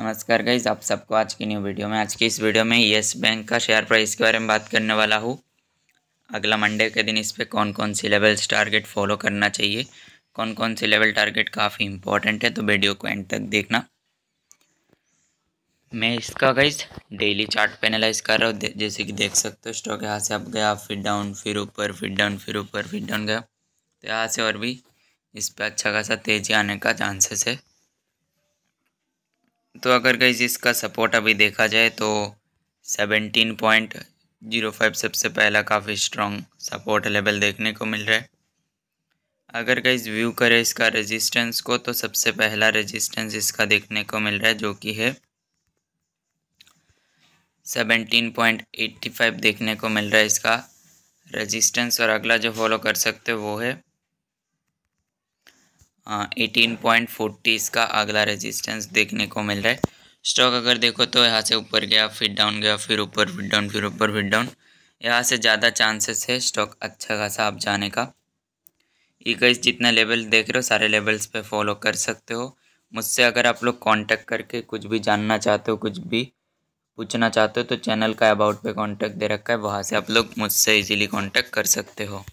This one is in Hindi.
नमस्कार गाइज आप सबको आज की न्यू वीडियो में आज की इस वीडियो में येस बैंक का शेयर प्राइस के बारे में बात करने वाला हूँ अगला मंडे के दिन इस पर कौन कौन सी लेवल्स टारगेट फॉलो करना चाहिए कौन कौन सी लेवल टारगेट काफ़ी इंपॉर्टेंट है तो वीडियो को एंड तक देखना मैं इसका गाइज डेली चार्ट पे एनालाइज कर रहा हूँ जैसे कि देख सकते हो स्टॉक यहाँ से अब गया फिर डाउन फिर ऊपर फिर डाउन फिर ऊपर फिर डाउन गया तो यहाँ से और भी इस पर अच्छा खासा तेज़ी आने का चांसेस है तो अगर गई इसका सपोर्ट अभी देखा जाए तो सेवेंटीन पॉइंट जीरो फाइव सबसे पहला काफ़ी स्ट्रॉन्ग सपोर्ट लेवल देखने को मिल रहा है अगर कहीं व्यू करें इसका रेजिस्टेंस को तो सबसे पहला रेजिस्टेंस इसका देखने को मिल रहा है जो कि है सेवेंटीन पॉइंट एट्टी फाइव देखने को मिल रहा है इसका रेजिस्टेंस और अगला जो फॉलो कर सकते हो वो है एटीन पॉइंट फोर्टी इसका अगला रेजिस्टेंस देखने को मिल रहा है स्टॉक अगर देखो तो यहाँ से ऊपर गया फिर डाउन गया फिर ऊपर फिर डाउन फिर ऊपर फिर डाउन यहाँ से ज़्यादा चांसेस है स्टॉक अच्छा खासा आप जाने का इक्कीस जितना लेवल देख रहे हो सारे लेवल्स पे फॉलो कर सकते हो मुझसे अगर आप लोग कांटेक्ट करके कुछ भी जानना चाहते हो कुछ भी पूछना चाहते हो तो चैनल का अबाउट पे कांटेक्ट दे रखा है वहाँ से आप लोग मुझसे इजीली कांटेक्ट कर सकते हो